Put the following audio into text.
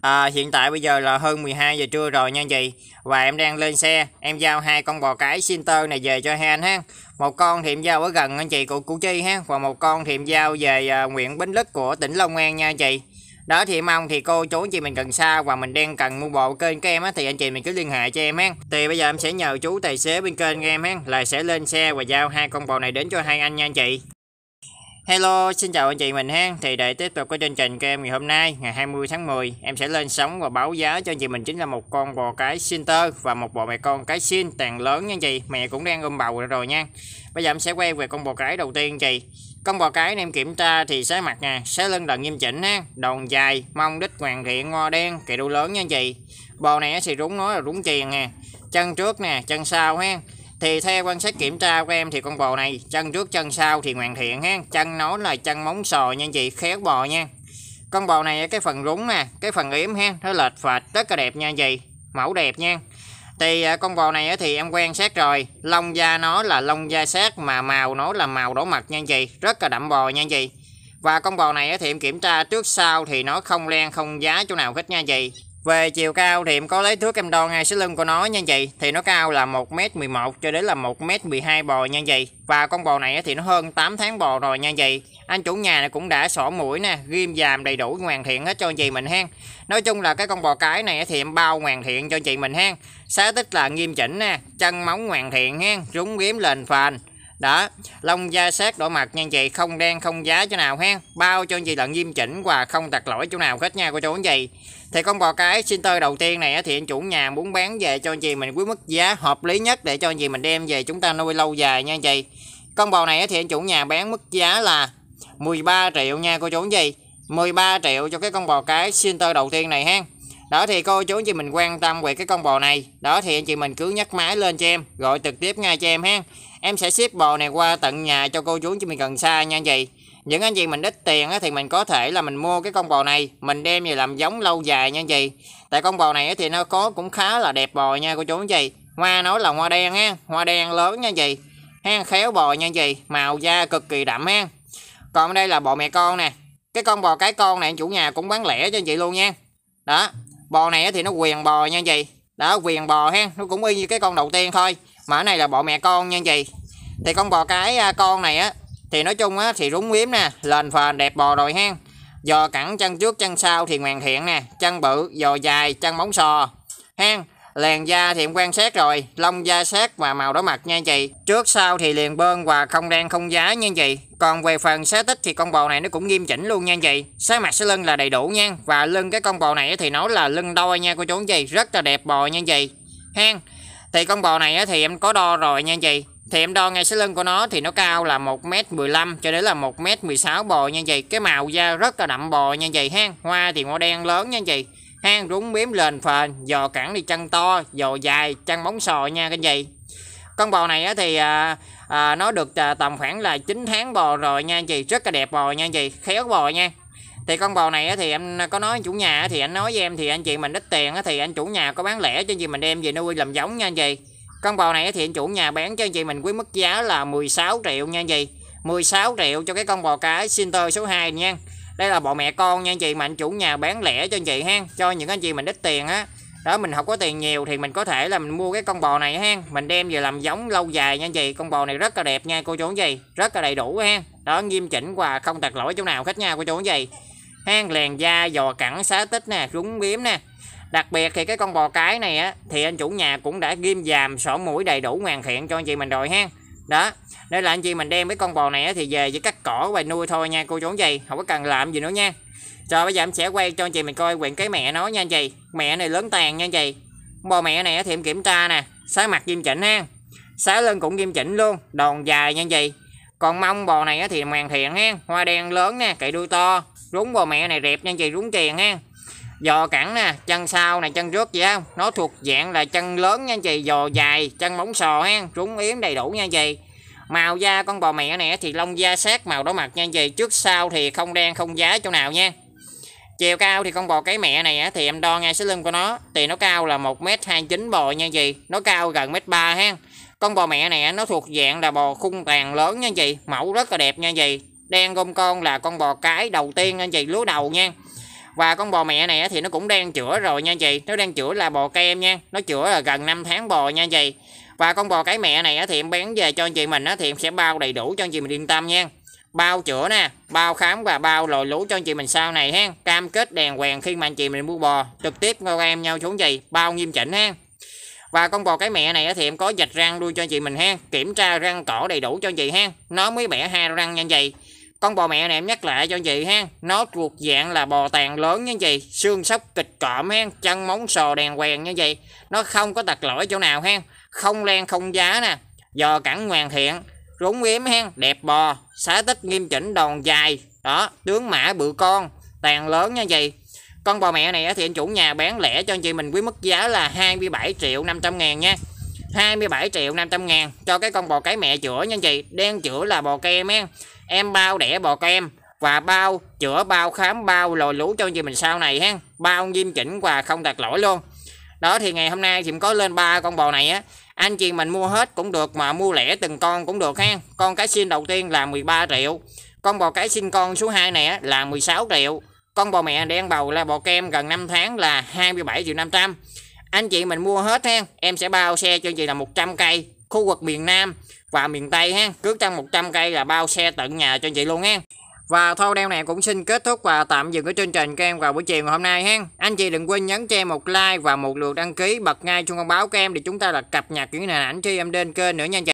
À, hiện tại bây giờ là hơn 12 giờ trưa rồi nha anh chị Và em đang lên xe Em giao hai con bò cái Sinter này về cho hai anh ha Một con thì em giao ở gần anh chị của Củ Chi ha Và một con thì em giao về à, huyện Bến Lức của tỉnh Long An nha anh chị đó thì mong thì cô chú anh chị mình cần xa và mình đang cần mua bộ kênh các em á thì anh chị mình cứ liên hệ cho em ha thì bây giờ em sẽ nhờ chú tài xế bên kênh em ha là sẽ lên xe và giao hai con bò này đến cho hai anh nha anh chị Hello, xin chào anh chị mình ha. Thì để tiếp tục cái chương trình của em ngày hôm nay, ngày 20 tháng 10, em sẽ lên sóng và báo giá cho anh chị mình chính là một con bò cái Sinter và một bò mẹ con cái Sin tàn lớn nha anh chị. Mẹ cũng đang ôm bầu rồi nha. Bây giờ em sẽ quay về con bò cái đầu tiên anh chị. Con bò cái này em kiểm tra thì sái mặt nè, sái lưng đần nghiêm chỉnh ha, đòn dài, mông đít hoàn thiện, ngo đen, kỳ đu lớn nha anh chị. Bò này thì rúng nói là rúng chiền nè, chân trước nè, chân sau ha thì theo quan sát kiểm tra của em thì con bò này chân trước chân sau thì hoàn thiện ha chân nó là chân móng sò nha chị khéo bò nha con bò này cái phần rúng nè cái phần yếm ha nó lệch phệt rất là đẹp nha chị mẫu đẹp nha thì à, con bò này thì em quan sát rồi lông da nó là lông da sát mà màu nó là màu đỏ mặt nha chị rất là đậm bò nha chị và con bò này thì em kiểm tra trước sau thì nó không len không giá chỗ nào hết nha chị về chiều cao thì em có lấy thước em đo ngay số lưng của nó nha chị Thì nó cao là 1m11 cho đến là 1m12 bò nha chị Và con bò này thì nó hơn 8 tháng bò rồi nha chị Anh chủ nhà này cũng đã sổ mũi nè, ghim dàm đầy đủ hoàn thiện hết cho chị mình hen Nói chung là cái con bò cái này thì em bao hoàn thiện cho chị mình hen Xá tích là nghiêm chỉnh nè, chân móng hoàn thiện hen, rúng ghém lên phàn đó lông da sát đỏ mặt nhanh vậy không đen không giá chỗ nào ha bao cho gì là nghiêm chỉnh và không tặc lỗi chỗ nào hết nha cô chú anh chị thì con bò cái xin tơ đầu tiên này thì anh chủ nhà muốn bán về cho anh chị mình với mức giá hợp lý nhất để cho anh chị mình đem về chúng ta nuôi lâu dài nha anh chị con bò này thì anh chủ nhà bán mức giá là 13 triệu nha cô chú anh chị 13 triệu cho cái con bò cái xin tơ đầu tiên này ha đó thì cô chú anh chị mình quan tâm về cái con bò này đó thì anh chị mình cứ nhắc máy lên cho em gọi trực tiếp ngay cho em ha em sẽ ship bò này qua tận nhà cho cô chú anh chị mình gần xa nha anh chị những anh chị mình ít tiền thì mình có thể là mình mua cái con bò này mình đem về làm giống lâu dài nha anh chị tại con bò này thì nó có cũng khá là đẹp bò nha cô chú anh chị hoa nói là hoa đen ha hoa đen lớn nha anh chị ha khéo bò nha anh chị màu da cực kỳ đậm ha còn đây là bò mẹ con nè cái con bò cái con này chủ nhà cũng bán lẻ cho anh chị luôn nha đó bò này thì nó quyền bò nha anh chị đó quyền bò ha nó cũng y như cái con đầu tiên thôi mà ở này là bọ mẹ con nha anh chị thì con bò cái à, con này á thì nói chung á thì rúng yếm nè lên phền đẹp bò rồi ha giò cẳng chân trước chân sau thì hoàn thiện nè chân bự giò dài chân móng sò ha Làn da thì em quan sát rồi, lông da sát và màu đỏ mặt nha chị. Trước sau thì liền bơn và không đen không giá nha chị. Còn về phần xé tích thì con bò này nó cũng nghiêm chỉnh luôn nha chị. Xé mặt xé lưng là đầy đủ nha. Và lưng cái con bò này thì nó là lưng đôi nha cô chú chị. Rất là đẹp bò nha chị. Hen. Thì con bò này thì em có đo rồi nha chị. Thì em đo ngay xé lưng của nó thì nó cao là 1m15 cho đến là 1m16 bò nha chị. Cái màu da rất là đậm bò nha chị hen. Hoa thì màu đen lớn nha chị hang rúng biếm lên phền dò cẳng thì chân to dò dài chân móng sò nha cái gì con bò này thì à, à, nó được à, tầm khoảng là 9 tháng bò rồi nha chị rất là đẹp bò nha chị khéo bò nha thì con bò này thì em có nói chủ nhà thì anh nói với em thì anh chị mình ít tiền thì anh chủ nhà có bán lẻ cho chị mình đem về nuôi làm giống nha anh chị con bò này thì anh chủ nhà bán cho anh chị mình với mức giá là 16 triệu nha anh chị 16 triệu cho cái con bò cái Sinter số 2 nha đây là bộ mẹ con nha anh chị mà anh chủ nhà bán lẻ cho anh chị ha cho những anh chị mình ít tiền á đó mình không có tiền nhiều thì mình có thể là mình mua cái con bò này ha mình đem về làm giống lâu dài nha anh chị con bò này rất là đẹp nha cô chú anh chị rất là đầy đủ ha đó nghiêm chỉnh và không tật lỗi chỗ nào hết nha cô chú anh chị hang lèn da giò cẳng xá tích nè rúng biếm nè đặc biệt thì cái con bò cái này á thì anh chủ nhà cũng đã ghim dàm sổ mũi đầy đủ hoàn thiện cho anh chị mình rồi ha đó đây là anh chị mình đem mấy con bò này thì về chỉ cắt cỏ và nuôi thôi nha cô chú gì không có cần làm gì nữa nha rồi bây giờ em sẽ quay cho anh chị mình coi quyển cái mẹ nó nha anh chị mẹ này lớn tàn nha anh chị bò mẹ này thì em kiểm tra nè xá mặt nghiêm chỉnh ha xá lưng cũng nghiêm chỉnh luôn đòn dài nha anh chị còn mông bò này thì hoàn thiện ha hoa đen lớn nè cậy đuôi to rúng bò mẹ này đẹp nha anh chị rúng tiền ha giò cẳng nè chân sau này chân trước gì không nó thuộc dạng là chân lớn nha anh chị giò dài chân móng sò ha rúng yếm đầy đủ nha anh chị màu da con bò mẹ này thì lông da sát màu đỏ mặt nha chị trước sau thì không đen không giá chỗ nào nha chiều cao thì con bò cái mẹ này thì em đo ngay số lưng của nó thì nó cao là 1m29 bò nha chị nó cao gần mét ba ha con bò mẹ này nó thuộc dạng là bò khung tàn lớn nha chị mẫu rất là đẹp nha chị đen gom con là con bò cái đầu tiên nha chị lúa đầu nha và con bò mẹ này thì nó cũng đang chữa rồi nha chị nó đang chữa là bò kem nha nó chữa là gần 5 tháng bò nha chị và con bò cái mẹ này thì em bán về cho anh chị mình thì em sẽ bao đầy đủ cho anh chị mình yên tâm nha bao chữa nè bao khám và bao lồi lú cho anh chị mình sau này ha cam kết đèn hoàng khi mà anh chị mình mua bò trực tiếp ngon em nhau xuống gì bao nghiêm chỉnh ha và con bò cái mẹ này thì em có dạch răng nuôi cho anh chị mình ha kiểm tra răng cỏ đầy đủ cho anh chị ha nó mới bẻ hai răng nha anh chị con bò mẹ này em nhắc lại cho anh chị ha nó thuộc dạng là bò tàn lớn như vậy xương sóc kịch cọm ha chân móng sò đèn quèn như vậy nó không có tật lỗi chỗ nào ha không len không giá nè giò cẳng hoàn thiện rúng yếm hen đẹp bò xá tích nghiêm chỉnh đòn dài đó tướng mã bự con tàn lớn nha gì con bò mẹ này thì anh chủ nhà bán lẻ cho anh chị mình với mức giá là 27 triệu 500 ngàn nha 27 triệu 500 ngàn cho cái con bò cái mẹ chữa nha anh chị đen chữa là bò kem em em bao đẻ bò kem và bao chữa bao khám bao lồi lú cho anh chị mình sau này ha bao nghiêm chỉnh và không đặt lỗi luôn đó thì ngày hôm nay thì có lên ba con bò này á anh chị mình mua hết cũng được mà mua lẻ từng con cũng được ha con cái xin đầu tiên là 13 triệu con bò cái sinh con số 2 này á, là 16 triệu con bò mẹ đen bầu là bò kem gần 5 tháng là 27 triệu 500 anh chị mình mua hết ha em sẽ bao xe cho chị là 100 cây khu vực miền Nam và miền Tây ha cứ trong 100 cây là bao xe tận nhà cho chị luôn ha và thôi đeo này cũng xin kết thúc và tạm dừng ở chương trình các em vào buổi chiều ngày hôm nay ha. Anh chị đừng quên nhấn cho em một like và một lượt đăng ký, bật ngay chuông thông báo các em để chúng ta là cập nhật những hình ảnh khi em lên kênh nữa nha anh chị.